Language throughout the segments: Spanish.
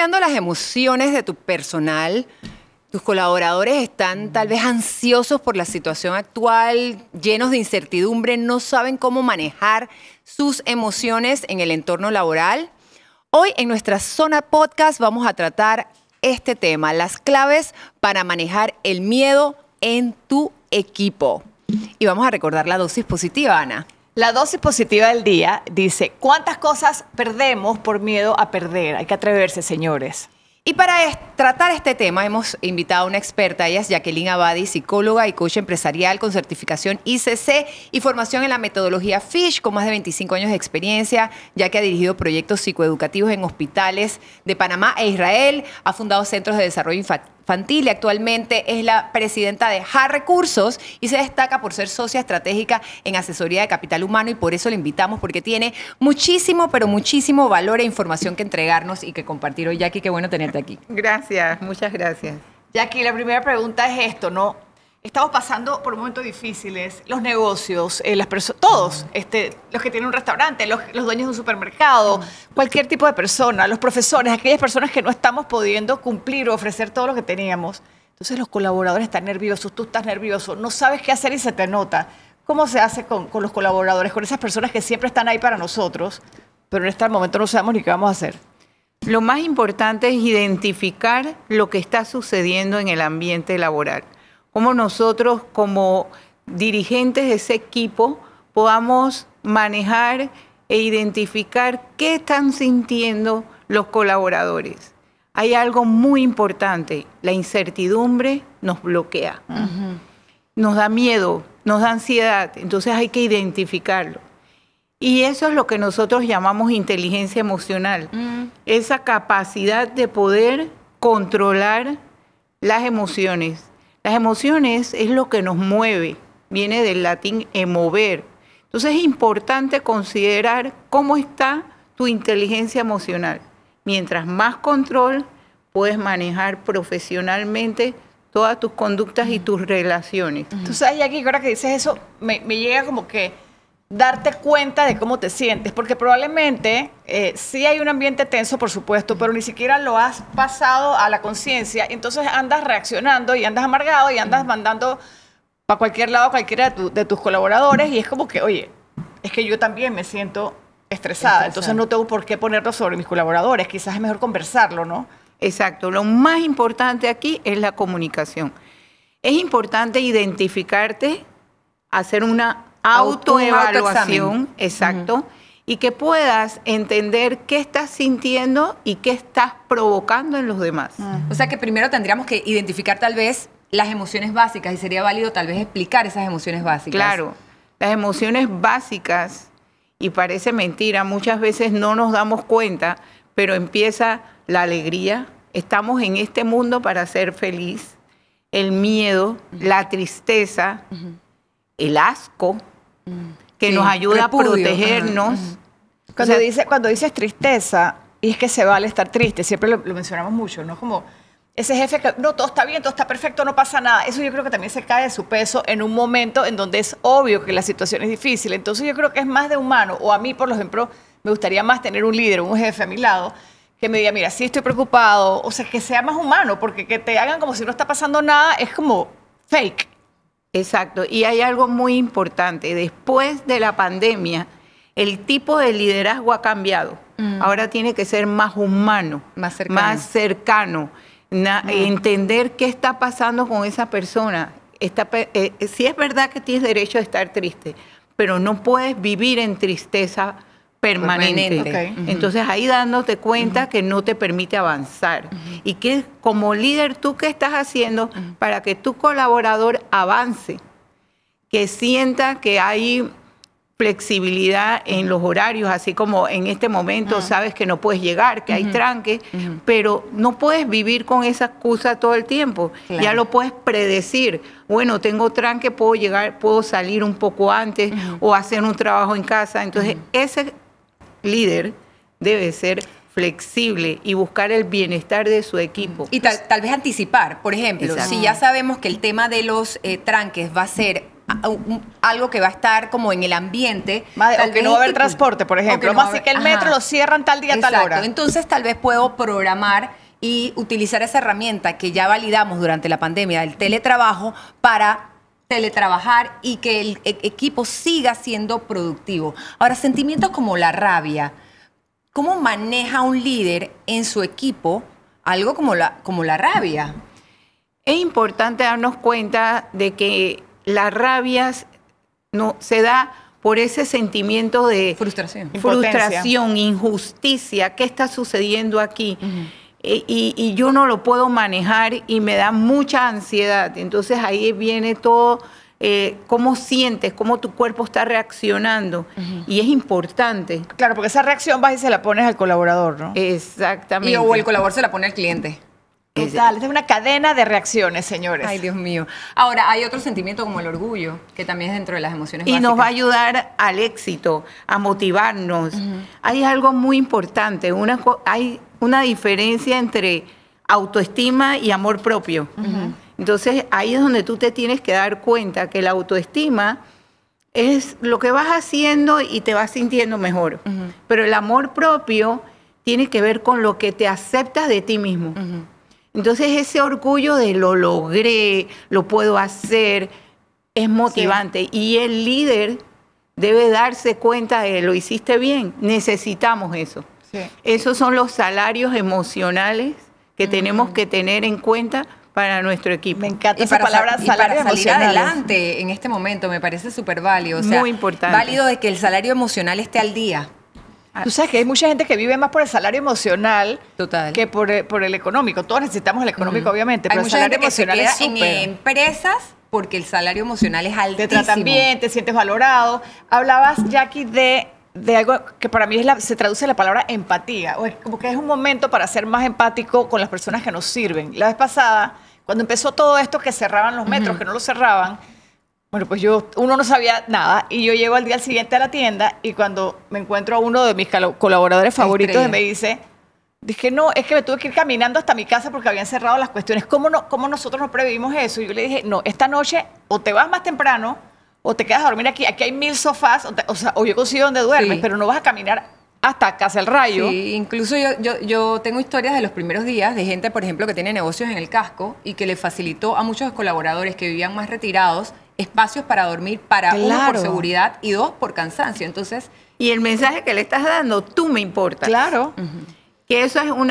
estudiando las emociones de tu personal. Tus colaboradores están mm. tal vez ansiosos por la situación actual, llenos de incertidumbre, no saben cómo manejar sus emociones en el entorno laboral. Hoy en nuestra zona podcast vamos a tratar este tema, las claves para manejar el miedo en tu equipo. Y vamos a recordar la dosis positiva, Ana. La dosis positiva del día dice, ¿cuántas cosas perdemos por miedo a perder? Hay que atreverse, señores. Y para tratar este tema hemos invitado a una experta, ella es Jacqueline Abadi, psicóloga y coach empresarial con certificación ICC y formación en la metodología FISH con más de 25 años de experiencia, ya que ha dirigido proyectos psicoeducativos en hospitales de Panamá e Israel, ha fundado centros de desarrollo infantil Fantile actualmente es la presidenta de ha Recursos y se destaca por ser socia estratégica en asesoría de capital humano y por eso le invitamos porque tiene muchísimo, pero muchísimo valor e información que entregarnos y que compartir hoy. Jackie, qué bueno tenerte aquí. Gracias, muchas gracias. Jackie, la primera pregunta es esto, ¿no? Estamos pasando por momentos difíciles. Los negocios, eh, las personas, todos, mm. este, los que tienen un restaurante, los, dueños de un supermercado, mm. cualquier tipo de persona, los profesores, aquellas personas que no estamos pudiendo cumplir o ofrecer todo lo que teníamos. Entonces los colaboradores están nerviosos, tú estás nervioso, no sabes qué hacer y se te nota. ¿Cómo se hace con los colaboradores, con esas personas que siempre están ahí para nosotros, pero en este momento no sabemos ni qué vamos a hacer? Lo más importante es identificar lo que está sucediendo en el ambiente laboral cómo nosotros como dirigentes de ese equipo podamos manejar e identificar qué están sintiendo los colaboradores. Hay algo muy importante, la incertidumbre nos bloquea, nos da miedo, nos da ansiedad, entonces hay que identificarlo. Y eso es lo que nosotros llamamos inteligencia emocional, esa capacidad de poder controlar las emociones, emociones es lo que nos mueve, viene del latín emover. Entonces es importante considerar cómo está tu inteligencia emocional. Mientras más control puedes manejar profesionalmente todas tus conductas y tus relaciones. Tú sabes, aquí ahora que dices eso, me llega como que darte cuenta de cómo te sientes, porque probablemente eh, sí hay un ambiente tenso, por supuesto, pero ni siquiera lo has pasado a la conciencia, entonces andas reaccionando y andas amargado y andas mandando para cualquier lado cualquiera de, tus colaboradores y es como que, oye, es que yo también me siento estresada, entonces no tengo por qué ponerlo sobre mis colaboradores, quizás es mejor conversarlo, ¿no? Exacto, lo más importante aquí es la comunicación. Es importante identificarte, hacer una autoevaluación, exacto, y que puedas entender qué estás sintiendo y qué estás provocando en los demás. Ah. O sea que primero tendríamos que identificar tal vez las emociones básicas y sería válido tal vez explicar esas emociones básicas. Claro, las emociones básicas, y parece mentira, muchas veces no nos damos cuenta, pero empieza la alegría, estamos en este mundo para ser feliz, el miedo, la tristeza, el asco, que nos ayuda a protegernos. Cuando, dice, cuando dices tristeza, y es que se vale estar triste, siempre lo, lo mencionamos mucho, ¿no? Como ese jefe que, no, todo está bien, todo está perfecto, no pasa nada. Eso yo creo que también se cae de su peso en un momento en donde es obvio que la situación es difícil. Entonces yo creo que es más de humano, o a mí, por ejemplo, me gustaría más tener un líder, un jefe a mi lado, que me diga, mira, sí estoy preocupado, o sea, que sea más humano, porque que te hagan como si no está pasando nada es como fake. Exacto, y hay algo muy importante. Después de la pandemia, el tipo de liderazgo ha cambiado. Mm. Ahora tiene que ser más humano, más cercano. Mm. Entender qué está pasando con esa persona. si eh, eh, es verdad que tienes derecho a estar triste, pero no puedes vivir en tristeza permanente. Entonces ahí dándote cuenta que no te permite avanzar. Y que como líder tú qué estás haciendo para que tu colaborador avance, que sienta que hay flexibilidad en los horarios, así como en este momento sabes que no puedes llegar, que hay tranque, pero no puedes vivir con esa excusa todo el tiempo. Ya lo puedes predecir. Bueno, tengo tranque, puedo llegar, puedo salir un poco antes o hacer un trabajo en casa. Entonces, ese líder debe ser flexible y buscar el bienestar de su equipo. Y tal, vez anticipar, por ejemplo, si ya sabemos que el tema de los eh, tranques va a ser algo que va a estar como en el ambiente. o que no va a haber transporte, por ejemplo. Así que el metro lo cierran tal día, tal hora. Entonces tal vez puedo programar y utilizar esa herramienta que ya validamos durante la pandemia, del teletrabajo, para teletrabajar y que el e-, equipo siga siendo productivo. Ahora, sentimientos como la rabia, ¿cómo maneja un líder en su equipo algo como la, como la rabia? Es importante darnos cuenta de que la rabia no, se da por ese sentimiento de frustración, frustración injusticia, ¿qué está sucediendo aquí? y, yo no lo puedo manejar y me da mucha ansiedad. Entonces ahí viene todo, eh, cómo sientes, cómo tu cuerpo está reaccionando. Y es importante. Claro, porque esa reacción vas y se la pones al colaborador, ¿no? Exactamente. Y, o el colaborador se la pone al cliente. Total, es una cadena de reacciones, señores. Ay, Dios mío. Ahora, hay otro sentimiento como el orgullo, que también es dentro de las emociones. Y nos va a ayudar al éxito, a motivarnos. Hay algo muy importante. Una, hay una diferencia entre autoestima y amor propio. Entonces ahí es donde tú te tienes que dar cuenta que la autoestima es lo que vas haciendo y te vas sintiendo mejor. Pero el amor propio tiene que ver con lo que te aceptas de ti mismo. Entonces ese orgullo de lo logré, lo puedo hacer, es motivante. Y el líder debe darse cuenta de lo hiciste bien. Necesitamos eso. Esos son los salarios emocionales que tenemos que tener en cuenta para nuestro equipo. Me encanta esa palabra y para salir adelante en este momento me parece súper válido. Muy importante. Válido de que el salario emocional esté al día. Ah. Tú sabes que hay mucha gente que vive más por el salario emocional que eh, por, el económico. Todos necesitamos el económico, obviamente, pero el salario gente emocional que se queda en empresas porque el salario emocional es altísimo. Te tratan bien, te sientes valorado. Hablabas, Jackie, de de algo que para mí se traduce la palabra empatía, o es como que es un momento para ser más empático con las personas que nos sirven. La vez pasada, cuando empezó todo esto que cerraban los metros, que no los cerraban, bueno, pues yo, uno no sabía nada y yo llego al día siguiente a la tienda y cuando me encuentro a uno de mis colaboradores favoritos me dice, dije, no, es que me tuve que ir caminando hasta mi casa porque habían cerrado las cuestiones. ¿Cómo, no, cómo nosotros no previmos eso? Y yo le dije, no, esta noche o te vas más temprano o te quedas a dormir aquí. Aquí hay mil sofás, o, yo consigo donde duermes, pero no vas a caminar hasta Casa el Rayo. incluso yo, yo, tengo historias de los primeros días de gente, por ejemplo, que tiene negocios en el casco y que le facilitó a muchos colaboradores que vivían más retirados espacios para dormir, para uno por seguridad y dos por cansancio. Entonces. Y el mensaje que le estás dando, tú me importas. Claro. Que eso es un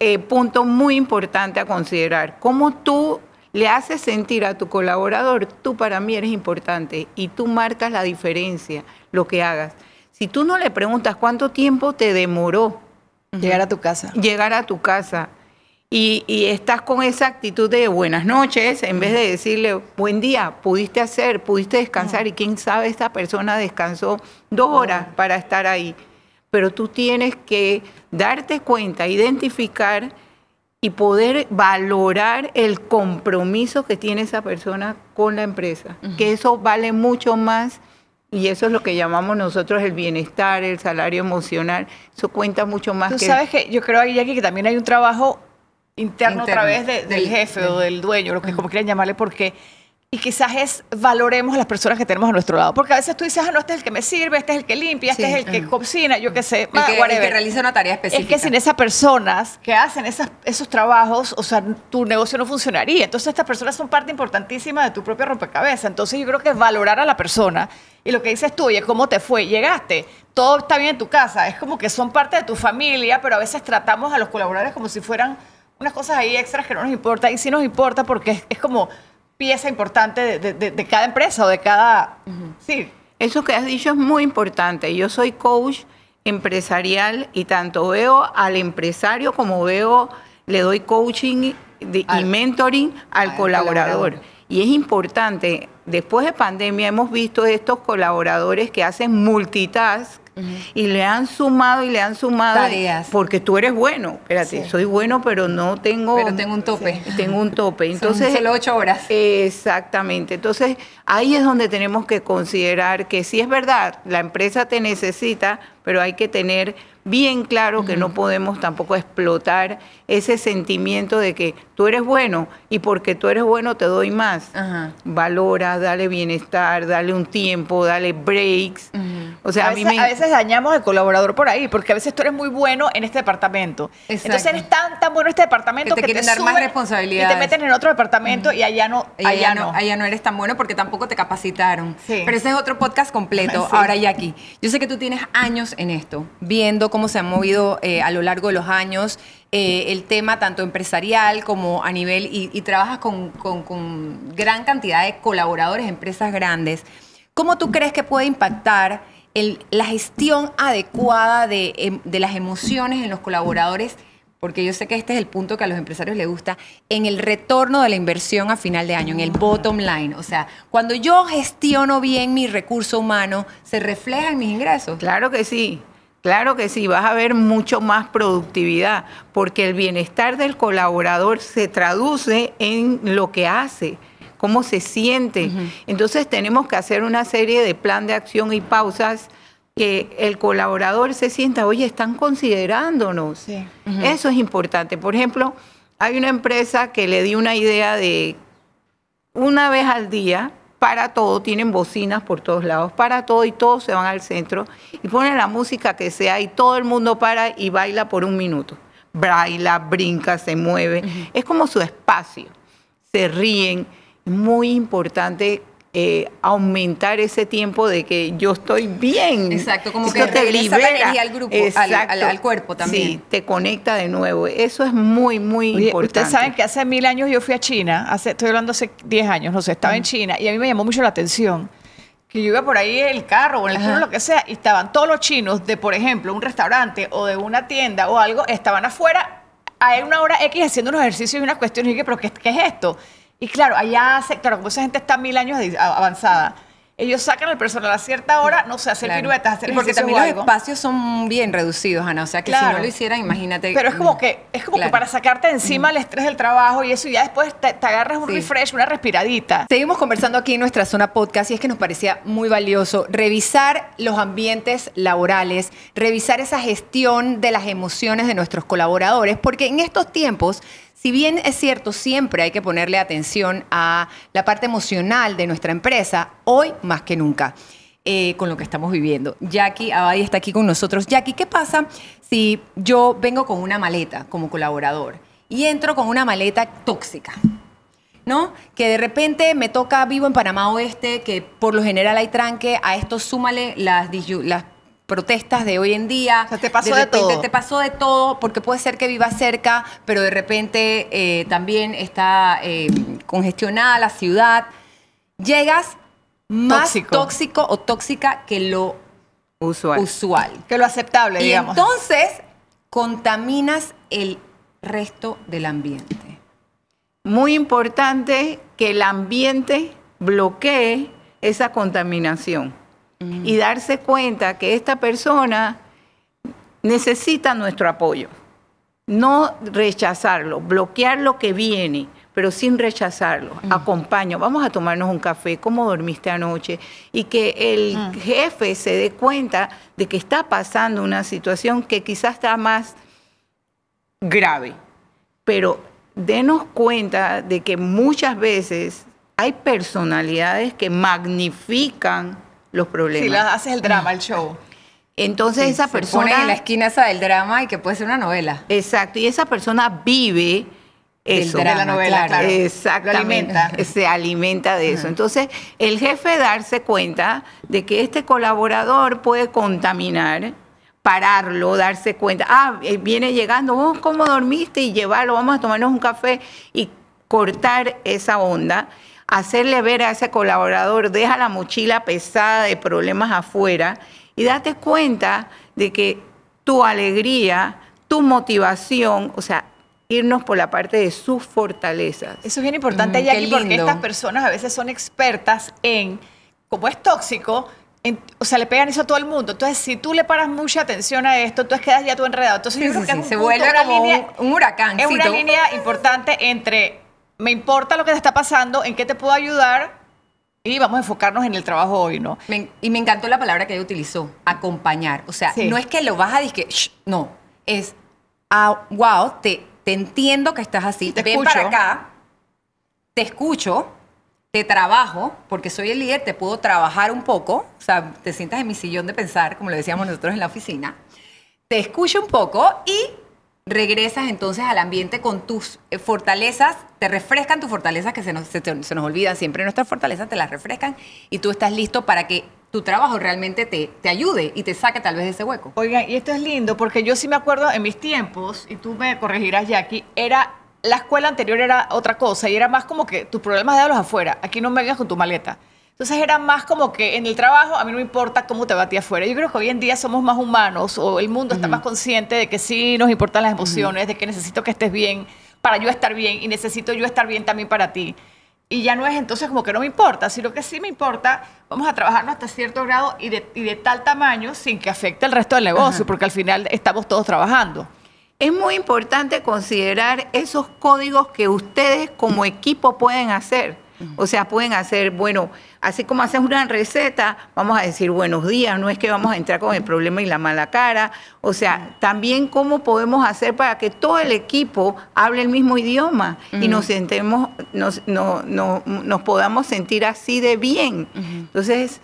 eh, punto muy importante a considerar. ¿Cómo tú le haces sentir a tu colaborador, tú para mí eres importante y tú marcas la diferencia, lo que hagas. Si tú no le preguntas cuánto tiempo te demoró llegar a tu casa, llegar a tu casa y, y estás con esa actitud de buenas noches, en vez de decirle buen día, pudiste hacer, pudiste descansar y quién sabe, esta persona descansó dos horas para estar ahí. Pero tú tienes que darte cuenta, identificar y poder valorar el compromiso que tiene esa persona con la empresa, que eso vale mucho más y eso es lo que llamamos nosotros el bienestar, el salario emocional, eso cuenta mucho más. Tú sabes que yo creo, aquí que también hay un trabajo interno, a través del, jefe o del dueño, lo que como quieran llamarle, porque y quizás es valoremos a las personas que tenemos a nuestro lado. Porque a veces tú dices, ah, no, este es el que me sirve, este es el que limpia, este es el que cocina, yo qué sé. El que, realiza una tarea específica. Es que sin esas personas que hacen esas, esos trabajos, o sea, tu negocio no funcionaría. Entonces estas personas son parte importantísima de tu propia rompecabezas. Entonces yo creo que valorar a la persona y lo que dices tú, oye, ¿cómo te fue? ¿Llegaste? Todo está bien en tu casa. Es como que son parte de tu familia, pero a veces tratamos a los colaboradores como si fueran unas cosas ahí extras que no nos importa. Y sí nos importa porque es como pieza importante de, cada empresa o de cada... Sí. Eso que has dicho es muy importante. Yo soy coach empresarial y tanto veo al empresario como veo, le doy coaching y mentoring al, colaborador. Y es importante, después de pandemia hemos visto estos colaboradores que hacen multitask y le han sumado y le han sumado. Tareas. Porque tú eres bueno. Espérate, soy bueno, pero no tengo. Pero tengo un tope. Tengo un tope. Entonces. Son solo ocho horas. Exactamente. Entonces, ahí es donde tenemos que considerar que sí es verdad, la empresa te necesita, pero hay que tener bien claro que no podemos tampoco explotar ese sentimiento de que tú eres bueno y porque tú eres bueno te doy más. Valora, dale bienestar, dale un tiempo, dale breaks. O sea, a, veces, dañamos al colaborador por ahí, porque a veces tú eres muy bueno en este departamento. Entonces eres tan, tan bueno en este departamento que te, quieren dar más responsabilidad. Y te meten en otro departamento y allá no, allá, no, no eres tan bueno porque tampoco te capacitaron. Pero ese es otro podcast completo. ahora ya aquí yo sé que tú tienes años en esto, viendo cómo se ha movido eh, a lo largo de los años eh, el tema tanto empresarial como a nivel, y, trabajas con, gran cantidad de colaboradores, empresas grandes. ¿Cómo tú crees que puede impactar la gestión adecuada de, em, de las emociones en los colaboradores? porque yo sé que este es el punto que a los empresarios les gusta, en el retorno de la inversión a final de año, en el bottom line. O sea, cuando yo gestiono bien mi recurso humano, ¿se refleja en mis ingresos? Claro que sí. Claro que sí, vas a ver mucho más productividad, porque el bienestar del colaborador se traduce en lo que hace, cómo se siente. Entonces tenemos que hacer una serie de plan de acción y pausas que el colaborador se sienta, oye, están considerándonos. Eso es importante. Por ejemplo, hay una empresa que le di una idea de una vez al día, para todo, tienen bocinas por todos lados, para todo y todos se van al centro y ponen la música que sea y todo el mundo para y baila por un minuto. Baila, brinca, se mueve, es como su espacio, se ríen. Es Muy importante eh, aumentar ese tiempo de que yo estoy bien. Exacto, como que te libera la energía al grupo, al, cuerpo también. Sí, te conecta de nuevo. Eso es muy, muy importante. Ustedes saben que hace mil años yo fui a China, estoy hablando hace 10 años, no sé, estaba en China y a mí me llamó mucho la atención que yo iba por ahí en el carro o en el carro, lo que sea, y estaban todos los chinos de, por ejemplo, un restaurante o de una tienda o algo, estaban afuera a una hora X haciendo unos ejercicios y unas cuestiones y dije pero qué es esto? Y claro, allá, hace, claro, como esa gente está mil años avanzada, ellos sacan al personal a cierta hora, no se hacen piruetas, hacer porque también los espacios son bien reducidos, Ana, o sea que si no lo hicieran, imagínate. Pero es como que es como que para sacarte encima el estrés del trabajo y eso y ya después te, agarras un refresh, una respiradita. Seguimos conversando aquí en nuestra zona podcast y es que nos parecía muy valioso revisar los ambientes laborales, revisar esa gestión de las emociones de nuestros colaboradores, porque en estos tiempos si bien es cierto, siempre hay que ponerle atención a la parte emocional de nuestra empresa, hoy más que nunca. Eh, con lo que estamos viviendo. Jackie Abadi está aquí con nosotros. Jackie, ¿qué pasa si yo vengo con una maleta como colaborador y entro con una maleta tóxica? ¿No? Que de repente me toca vivo en Panamá Oeste, que por lo general hay tranque, a esto súmale las, las protestas de hoy en día. te pasó de, todo. Te pasó de todo, porque puede ser que viva cerca, pero de repente eh, también está eh, congestionada la ciudad. Llegas más tóxico. o tóxica que lo usual. Que lo aceptable, y digamos. Entonces, contaminas el resto del ambiente. Muy importante que el ambiente bloquee esa contaminación. Mm. y darse cuenta que esta persona necesita nuestro apoyo. No rechazarlo, bloquear lo que viene, pero sin rechazarlo. Mm. Acompaño, vamos a tomarnos un café, cómo dormiste anoche, y que el mm. jefe se dé cuenta de que está pasando una situación que quizás está más grave, pero denos cuenta de que muchas veces hay personalidades que magnifican los problemas. Si lo haces el drama, el show. Entonces esa se persona... Pone en la esquina esa del drama y que puede ser una novela. Exacto, y esa persona vive eso. de la novela, Exactamente. Se alimenta de eso. Entonces, el jefe darse cuenta de que este colaborador puede contaminar, pararlo, darse cuenta, ah, eh, viene llegando, vos cómo dormiste y llevarlo, vamos a tomarnos un café y cortar esa onda hacerle ver a ese colaborador, deja la mochila pesada de problemas afuera y date cuenta de que tu alegría, tu motivación, o sea, irnos por la parte de sus fortalezas. Eso es bien importante, mm, Jackie, porque estas personas a veces son expertas en, como es tóxico, o sea, le pegan eso a todo el mundo. Entonces, si tú le paras mucha atención a esto, tú quedas ya tú enredado. Entonces, se vuelve como un, un huracán. Es una línea importante entre me importa lo que te está pasando, en qué te puedo ayudar y vamos a enfocarnos en el trabajo hoy, ¿no? y me encantó la palabra que ella utilizó, acompañar. O sea, no es que lo vas a decir, no, es, wow, ah, te, te entiendo que estás así, te ven para acá, te escucho, te trabajo, porque soy el líder, te puedo trabajar un poco, o sea, te sientas en mi sillón de pensar, como lo decíamos nosotros en la oficina, te escucho un poco y regresas entonces al ambiente con tus eh, fortalezas, te refrescan tus fortalezas que se nos, se, nos siempre, nuestras fortalezas te las refrescan y tú estás listo para que tu trabajo realmente te, ayude y te saque tal vez de ese hueco. Oigan, y esto es lindo porque yo sí me acuerdo en mis tiempos, y tú me corregirás Jackie, era la escuela anterior era otra cosa y era más como que tus problemas de los afuera, aquí no me vengas con tu maleta. Entonces era más como que en el trabajo a mí no me importa cómo te batía afuera. Yo creo que hoy en día somos más humanos o el mundo está más consciente de que sí nos importan las emociones, de que necesito que estés bien para yo estar bien y necesito yo estar bien también para ti. Y ya no es entonces como que no me importa, sino que sí me importa, vamos a trabajarnos hasta cierto grado y de, y de tal tamaño sin que afecte el resto del negocio, porque al final estamos todos trabajando. Es muy importante considerar esos códigos que ustedes como equipo pueden hacer o sea, pueden hacer, bueno, así como haces una receta, vamos a decir buenos días, no es que vamos a entrar con el problema y la mala cara. O sea, también cómo podemos hacer para que todo el equipo hable el mismo idioma y nos sentemos, nos, no, no, nos podamos sentir así de bien. Entonces,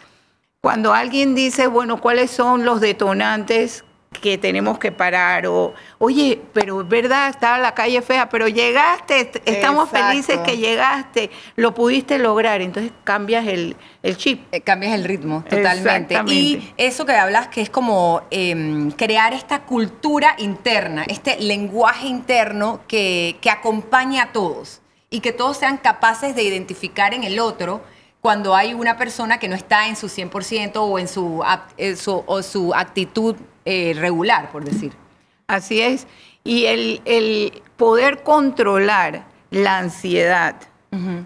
cuando alguien dice, bueno, ¿cuáles son los detonantes que tenemos que parar o, oye, pero es verdad, estaba la calle fea, pero llegaste, estamos felices que llegaste, lo pudiste lograr, entonces cambias el, chip. Eh, cambias el ritmo, totalmente. Y eso que hablas que es como em, crear esta cultura interna, este lenguaje interno que, que acompaña a todos y que todos sean capaces de identificar en el otro cuando hay una persona que no está en su 100% o en su, en eh, su, o su actitud eh, regular, por decir. Así es. Y el, poder controlar la ansiedad,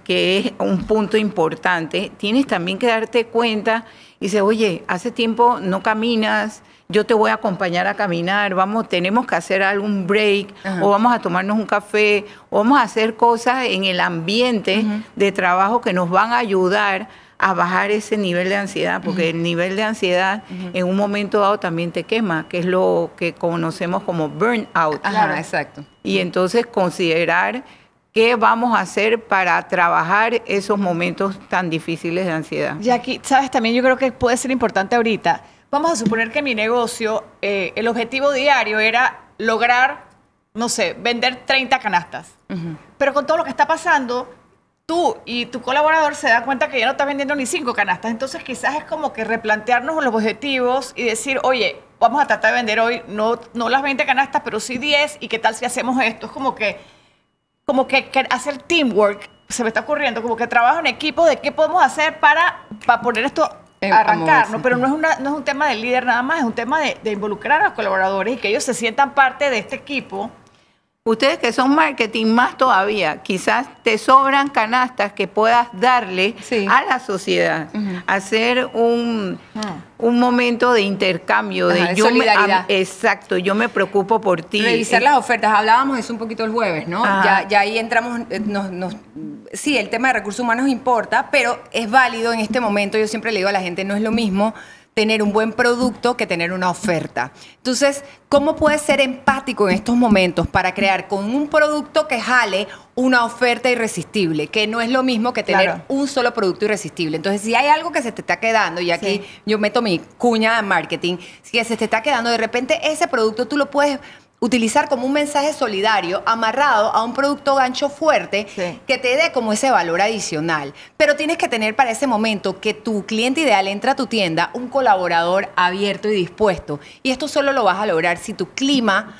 que es un punto importante, tienes también que darte cuenta y decir, oye, hace tiempo no caminas, yo te voy a acompañar a caminar, vamos, tenemos que hacer algún break, o vamos a tomarnos un café, o vamos a hacer cosas en el ambiente de trabajo que nos van a ayudar a bajar ese nivel de ansiedad, porque el nivel de ansiedad en un momento dado también te quema, que es lo que conocemos como burnout. Ajá, exacto. Y entonces considerar qué vamos a hacer para trabajar esos momentos tan difíciles de ansiedad. Jackie, sabes, también yo creo que puede ser importante ahorita. Vamos a suponer que mi negocio, eh, el objetivo diario era lograr, no sé, vender 30 canastas. Pero con todo lo que está pasando, tú y tu colaborador se da cuenta que ya no está vendiendo ni cinco canastas. Entonces quizás es como que replantearnos los objetivos y decir, oye, vamos a tratar de vender hoy no, no las 20 canastas, pero sí 10 y qué tal si hacemos esto. Es como que, como que, hacer teamwork, se me está ocurriendo, como que trabajo en equipo de qué podemos hacer para, poner esto a arrancar, ¿no? pero no es, una, no es un tema del líder nada más, es un tema de involucrar a los colaboradores y que ellos se sientan parte de este equipo Ustedes que son marketing más todavía, quizás te sobran canastas que puedas darle a la sociedad, hacer ah. un, momento de intercambio, de, solidaridad. exacto, yo me preocupo por ti. Revisar eh, las ofertas, hablábamos eso un poquito el jueves, ¿no? Ya, ya, ahí entramos, eh, nos, nos, sí, el tema de recursos humanos importa, pero es válido en este momento, yo siempre le digo a la gente, no es lo mismo tener un buen producto que tener una oferta. Entonces, ¿cómo puedes ser empático en estos momentos para crear con un producto que jale una oferta irresistible? Que no es lo mismo que tener un solo producto irresistible. Entonces, si hay algo que se te está quedando, y aquí yo meto mi cuña de marketing, si se te está quedando, de repente ese producto tú lo puedes utilizar como un mensaje solidario amarrado a un producto gancho fuerte que te dé como ese valor adicional. Pero tienes que tener para ese momento que tu cliente ideal entra a tu tienda un colaborador abierto y dispuesto. Y esto solo lo vas a lograr si tu clima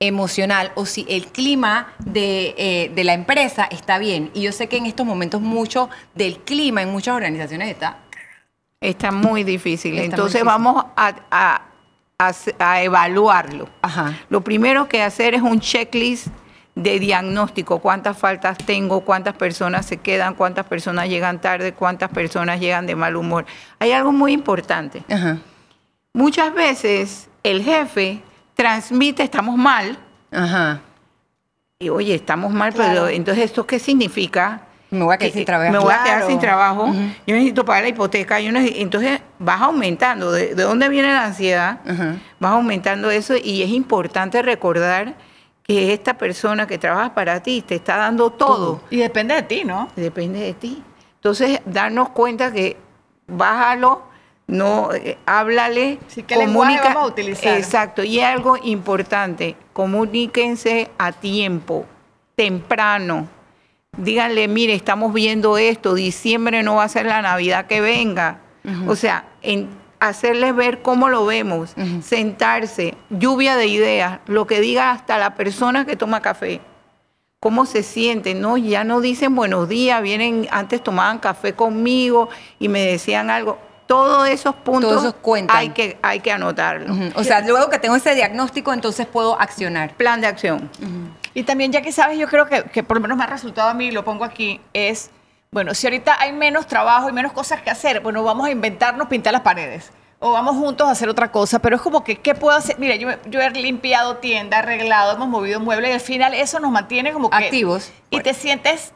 emocional o si el clima de, eh, la empresa está bien. Y yo sé que en estos momentos mucho del clima en muchas organizaciones está... Está muy difícil. Entonces vamos a a, evaluarlo. Lo primero que hacer es un checklist de diagnóstico, cuántas faltas tengo, cuántas personas se quedan, cuántas personas llegan tarde, cuántas personas llegan de mal humor. Hay algo muy importante. Muchas veces el jefe transmite estamos mal. Y oye, estamos mal, pero entonces esto qué significa? me voy a quedar eh, eh, sin trabajo. yo necesito pagar la hipoteca, entonces vas aumentando, ¿de, dónde viene la ansiedad? Vas aumentando eso y es importante recordar que esta persona que trabaja para ti te está dando todo. Y depende de ti, ¿no? Depende de ti. Entonces, darnos cuenta que bájalo, no, eh, háblale, sí, comunica. Exacto, y algo importante, comuníquense a tiempo, temprano díganle, mire, estamos viendo esto, diciembre no va a ser la Navidad que venga. O sea, hacerles ver cómo lo vemos, sentarse, lluvia de ideas, lo que diga hasta la persona que toma café, cómo se siente, ¿no? Ya no dicen buenos días, vienen, antes tomaban café conmigo y me decían algo. Todos esos puntos hay que, hay O sea, luego que tengo ese diagnóstico, entonces puedo accionar. Plan de acción. Y también, ya que sabes, yo creo que, por lo menos me ha resultado a mí, lo pongo aquí, es, bueno, si ahorita hay menos trabajo y menos cosas que hacer, bueno, vamos a inventarnos pintar las paredes o vamos juntos a hacer otra cosa, pero es como que, ¿qué puedo hacer? Mira, yo, he limpiado tienda, arreglado, hemos movido muebles y al final eso nos mantiene como que... Activos. Y te sientes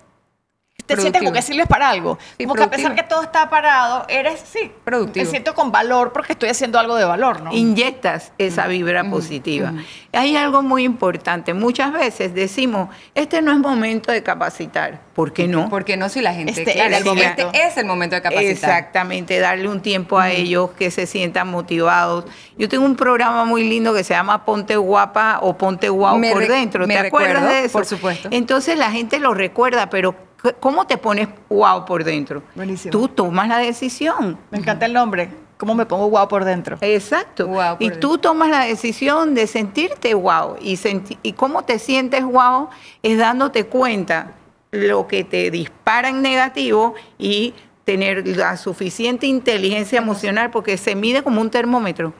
te sientes como que sirves para algo. como que a pesar que todo está parado, eres, sí, productivo. Te siento con valor porque estoy haciendo algo de valor, ¿no? Inyectas esa mm, vibra mm, positiva. Mm. Hay algo muy importante. Muchas veces decimos, este no es momento de capacitar. ¿Por qué no? Porque no si la gente... Este es, el este momento. este es el momento de capacitar. Exactamente, darle un tiempo a ellos que se sientan motivados. Yo tengo un programa muy lindo que se llama Ponte Guapa o Ponte Guau por dentro. ¿Te acuerdas de eso? Por supuesto. Entonces la gente lo recuerda, pero ¿Cómo te pones wow por dentro? Tú tomas la decisión. Me encanta el nombre. ¿Cómo me pongo wow por dentro? Exacto. y tú tomas la decisión de sentirte guau. Y, cómo te sientes wow es dándote cuenta lo que te dispara en negativo y tener la suficiente inteligencia emocional, porque se mide como un termómetro.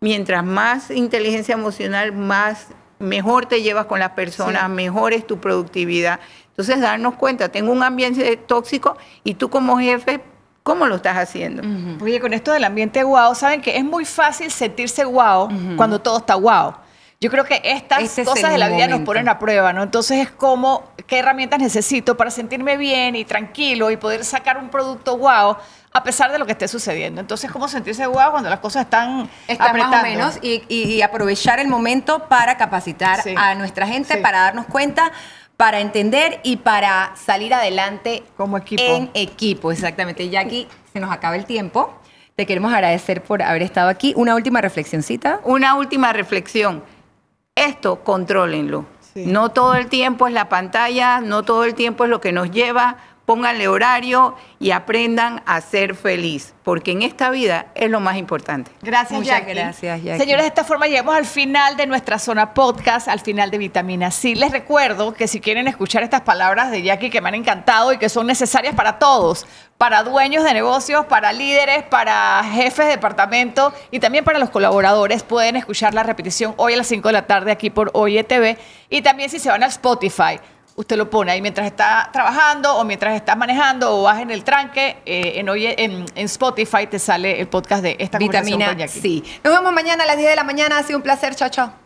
Mientras más inteligencia emocional, más mejor te llevas con las personas, mejor es tu productividad, entonces, darnos cuenta, tengo un ambiente tóxico y tú como jefe ¿Cómo lo estás haciendo? Oye, con esto del ambiente guau, saben que es muy fácil sentirse guau cuando todo está guau. Yo creo que estas este cosas de la vida nos ponen a prueba, ¿no? Entonces es como, ¿qué herramientas necesito para sentirme bien y tranquilo y poder sacar un producto guau a pesar de lo que esté sucediendo? Entonces, ¿cómo sentirse guau cuando las cosas están apretadas menos y, aprovechar el momento para capacitar a nuestra gente, para darnos cuenta para entender y para salir adelante como equipo. En equipo, exactamente. Jackie, se nos acaba el tiempo. Te queremos agradecer por haber estado aquí. Una última reflexioncita. Una última reflexión. Esto contrólenlo. No todo el tiempo es la pantalla, no todo el tiempo es lo que nos lleva pónganle horario y aprendan a ser feliz, porque en esta vida es lo más importante. Gracias, Muchas Gracias, Jackie. Señores, de esta forma llegamos al final de nuestra zona podcast, al final de Vitamina C. Les recuerdo que si quieren escuchar estas palabras de Jackie que me han encantado y que son necesarias para todos, para dueños de negocios, para líderes, para jefes de departamento y también para los colaboradores, pueden escuchar la repetición hoy a las 5 de la tarde aquí por Oye TV y también si se van a Spotify usted lo pone ahí mientras está trabajando o mientras estás manejando o vas en el tranque, eh, en, en, Spotify te sale el podcast de esta Vitamina, Sí. Nos vemos mañana a las 10 de la mañana. Ha sido un placer. Chao, chao.